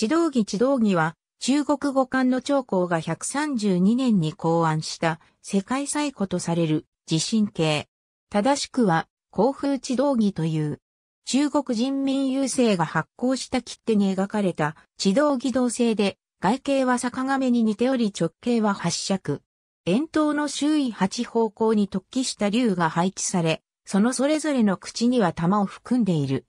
地道儀地道儀は、中国語間の長江が132年に考案した世界最古とされる地震計。正しくは、甲風地道儀という。中国人民郵政が発行した切手に描かれた地道儀同製で、外形は坂亀に似ており直径は八尺。円筒の周囲8方向に突起した竜が配置され、そのそれぞれの口には玉を含んでいる。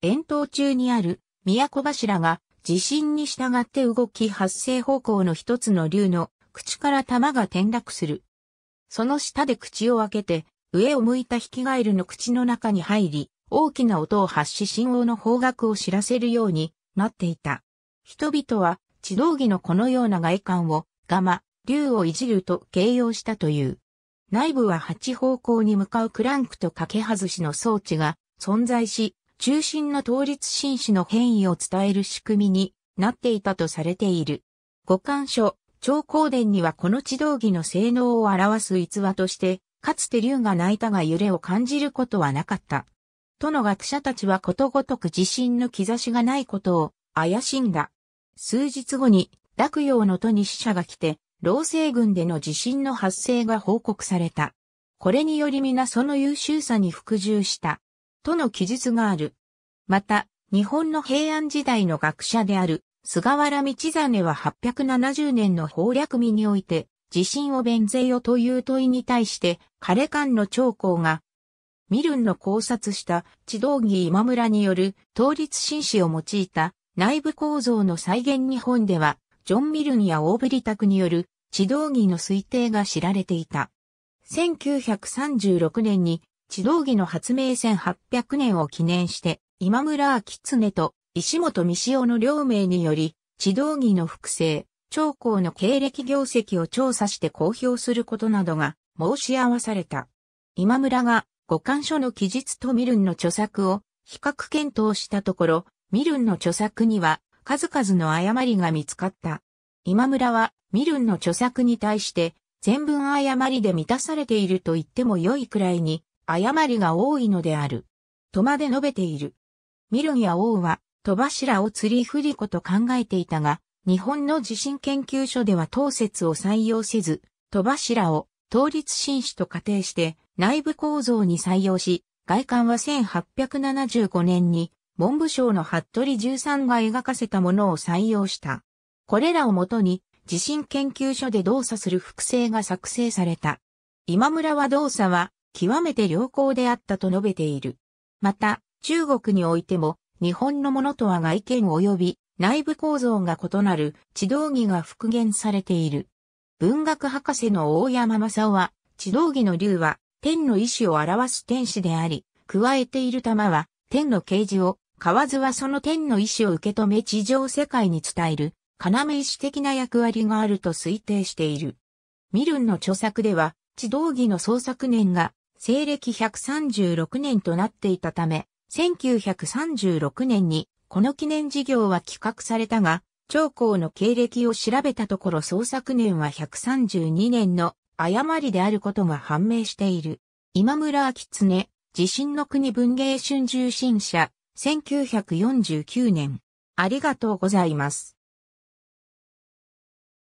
円筒中にある古柱が地震に従って動き発生方向の一つの竜の口から玉が転落する。その下で口を開けて、上を向いたヒキガエルの口の中に入り、大きな音を発し信号の方角を知らせるようになっていた。人々は、地道儀のこのような外観を、ガマ、竜をいじると形容したという。内部は八方向に向かうクランクと掛け外しの装置が存在し、中心の倒立紳士の変異を伝える仕組みになっていたとされている。五感書、超高伝にはこの地道儀の性能を表す逸話として、かつて竜が泣いたが揺れを感じることはなかった。との学者たちはことごとく地震の兆しがないことを怪しんだ。数日後に、洛陽の都に死者が来て、老政軍での地震の発生が報告された。これにより皆その優秀さに服従した。との記述がある。また、日本の平安時代の学者である菅原道真は870年の法略見において、地震を弁税よという問いに対して、彼官の長公が、ミルンの考察した地道儀今村による倒立紳士を用いた内部構造の再現日本では、ジョン・ミルンや大振クによる地道儀の推定が知られていた。1936年に地道儀の発明1800年を記念して、今村秋恒と石本三潮の両名により、地道儀の複製、長江の経歴業績を調査して公表することなどが申し合わされた。今村が五感書の記述とミルンの著作を比較検討したところ、ミルンの著作には数々の誤りが見つかった。今村はミルンの著作に対して全文誤りで満たされていると言っても良いくらいに誤りが多いのである。とまで述べている。ミルンや王は、戸柱を釣り振り子と考えていたが、日本の地震研究所では当説を採用せず、戸柱を倒立紳士と仮定して内部構造に採用し、外観は1875年に文部省の服部13が描かせたものを採用した。これらをもとに地震研究所で動作する複製が作成された。今村は動作は極めて良好であったと述べている。また、中国においても、日本のものとは外見及び内部構造が異なる地道儀が復元されている。文学博士の大山正夫は、地道儀の竜は天の意志を表す天使であり、加えている玉は天の啓示を、河津はその天の意志を受け止め地上世界に伝える、要意志的な役割があると推定している。ミルンの著作では、地道儀の創作年が西暦136年となっていたため、1936年にこの記念事業は企画されたが、長江の経歴を調べたところ創作年は132年の誤りであることが判明している。今村秋常、地震の国文芸春秋新社、1949年。ありがとうございます。